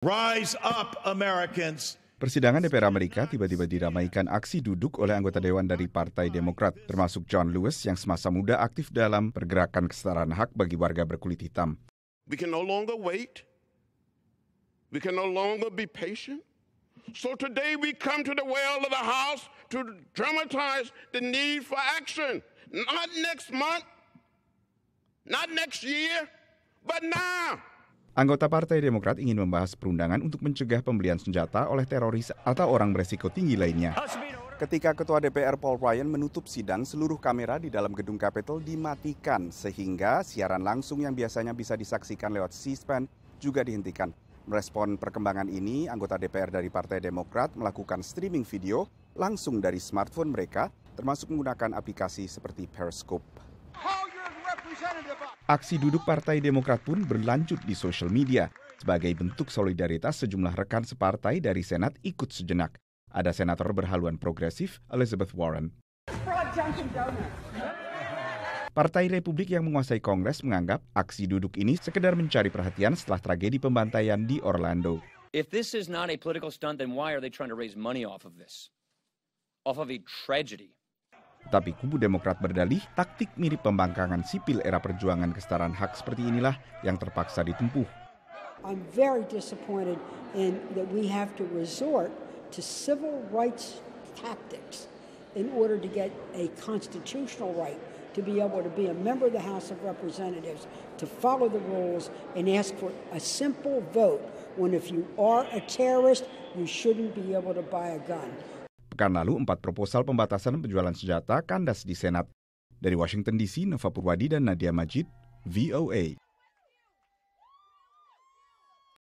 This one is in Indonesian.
Rise up, Americans. Persidangan DPR Amerika tiba-tiba diramaikan aksi duduk oleh anggota dewan dari Partai Demokrat, termasuk John Lewis yang semasa muda aktif dalam pergerakan kesetaraan hak bagi warga berkulit hitam. We can no longer wait. We can no longer be patient. So today we come to the well of the house to dramatize the need for action. Not next month, not next year, but now. Anggota Partai Demokrat ingin membahas perundangan untuk mencegah pembelian senjata oleh teroris atau orang beresiko tinggi lainnya. Ketika Ketua DPR Paul Ryan menutup sidang, seluruh kamera di dalam gedung Capitol dimatikan sehingga siaran langsung yang biasanya bisa disaksikan lewat C-SPAN juga dihentikan. Merespon perkembangan ini, anggota DPR dari Partai Demokrat melakukan streaming video langsung dari smartphone mereka, termasuk menggunakan aplikasi seperti Periscope. Aksi duduk Partai Demokrat pun berlanjut di sosial media. Sebagai bentuk solidaritas, sejumlah rekan separtai dari Senat ikut sejenak. Ada senator berhaluan progresif, Elizabeth Warren. Partai Republik yang menguasai Kongres menganggap aksi duduk ini sekedar mencari perhatian setelah tragedi pembantaian di Orlando. of of Tapi kubu Demokrat berdalih taktik mirip pembangkangan sipil era perjuangan kesetaraan hak seperti inilah yang terpaksa ditempuh. I'm very disappointed in that we have to resort to civil rights tactics in order to get a constitutional right to be able to be a member of the House of Representatives, to follow the rules and ask for a simple vote when if you are a terrorist, you shouldn't be able to buy a gun. Pekan lalu, empat proposal pembatasan penjualan senjata kandas di Senat. Dari Washington DC, Nova Purwadi dan Nadia Majid, VOA.